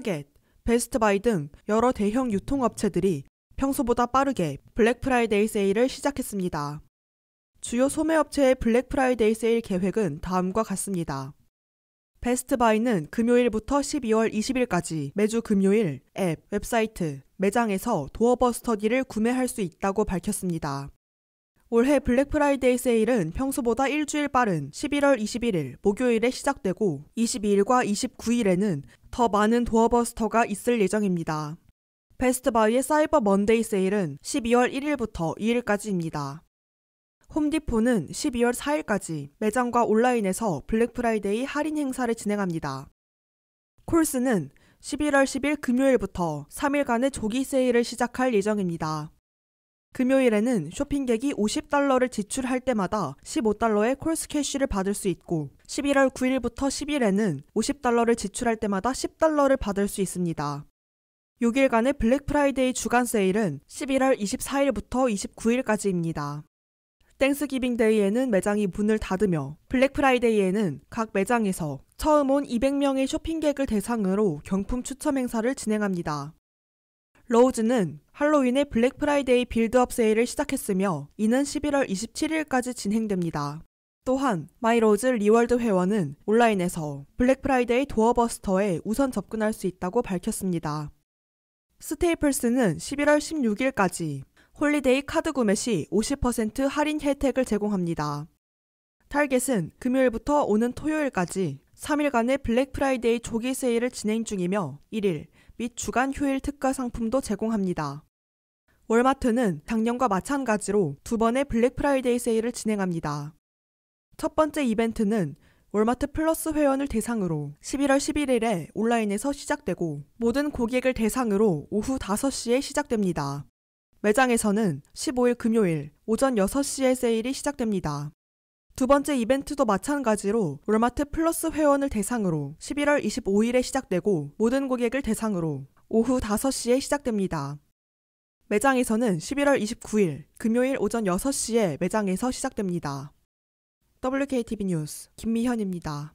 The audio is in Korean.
타겟, 베스트바이 등 여러 대형 유통업체들이 평소보다 빠르게 블랙프라이데이 세일을 시작했습니다. 주요 소매업체의 블랙프라이데이 세일 계획은 다음과 같습니다. 베스트바이는 금요일부터 12월 20일까지 매주 금요일 앱, 웹사이트, 매장에서 도어버 스터디를 구매할 수 있다고 밝혔습니다. 올해 블랙프라이데이 세일은 평소보다 일주일 빠른 11월 21일 목요일에 시작되고 22일과 29일에는 더 많은 도어버스터가 있을 예정입니다. 베스트바이의 사이버 먼데이 세일은 12월 1일부터 2일까지입니다. 홈디포는 12월 4일까지 매장과 온라인에서 블랙프라이데이 할인 행사를 진행합니다. 콜스는 11월 10일 금요일부터 3일간의 조기 세일을 시작할 예정입니다. 금요일에는 쇼핑객이 50달러를 지출할 때마다 15달러의 콜스 캐시를 받을 수 있고 11월 9일부터 10일에는 50달러를 지출할 때마다 10달러를 받을 수 있습니다. 6일간의 블랙 프라이데이 주간 세일은 11월 24일부터 29일까지입니다. 땡스기빙 데이에는 매장이 문을 닫으며 블랙 프라이데이에는 각 매장에서 처음 온 200명의 쇼핑객을 대상으로 경품 추첨 행사를 진행합니다. 로우즈는 할로윈의 블랙 프라이데이 빌드업 세일을 시작했으며 이는 11월 27일까지 진행됩니다. 또한 마이로즈 리월드 회원은 온라인에서 블랙 프라이데이 도어버스터에 우선 접근할 수 있다고 밝혔습니다. 스테이플스는 11월 16일까지 홀리데이 카드 구매 시 50% 할인 혜택을 제공합니다. 탈겟은 금요일부터 오는 토요일까지 3일간의 블랙 프라이데이 조기 세일을 진행 중이며 1일 및 주간 휴일 특가 상품도 제공합니다. 월마트는 작년과 마찬가지로 두 번의 블랙 프라이데이 세일을 진행합니다. 첫 번째 이벤트는 월마트 플러스 회원을 대상으로 11월 11일에 온라인에서 시작되고 모든 고객을 대상으로 오후 5시에 시작됩니다. 매장에서는 15일 금요일 오전 6시에 세일이 시작됩니다. 두 번째 이벤트도 마찬가지로 롤마트 플러스 회원을 대상으로 11월 25일에 시작되고 모든 고객을 대상으로 오후 5시에 시작됩니다. 매장에서는 11월 29일 금요일 오전 6시에 매장에서 시작됩니다. WKTV 뉴스 김미현입니다.